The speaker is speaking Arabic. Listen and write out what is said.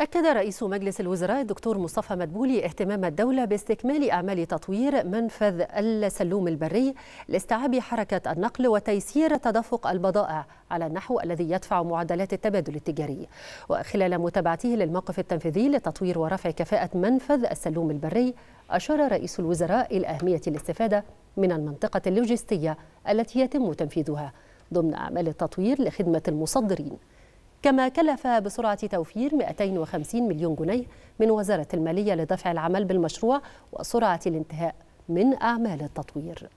أكد رئيس مجلس الوزراء الدكتور مصطفى مدبولي اهتمام الدولة باستكمال أعمال تطوير منفذ السلوم البري لاستيعاب حركة النقل وتيسير تدفق البضائع على النحو الذي يدفع معدلات التبادل التجاري وخلال متابعته للموقف التنفيذي لتطوير ورفع كفاءة منفذ السلوم البري أشار رئيس الوزراء إلى أهمية الاستفادة من المنطقة اللوجستية التي يتم تنفيذها ضمن أعمال التطوير لخدمة المصدرين كما كلف بسرعة توفير 250 مليون جنيه من وزارة المالية لدفع العمل بالمشروع وسرعة الانتهاء من أعمال التطوير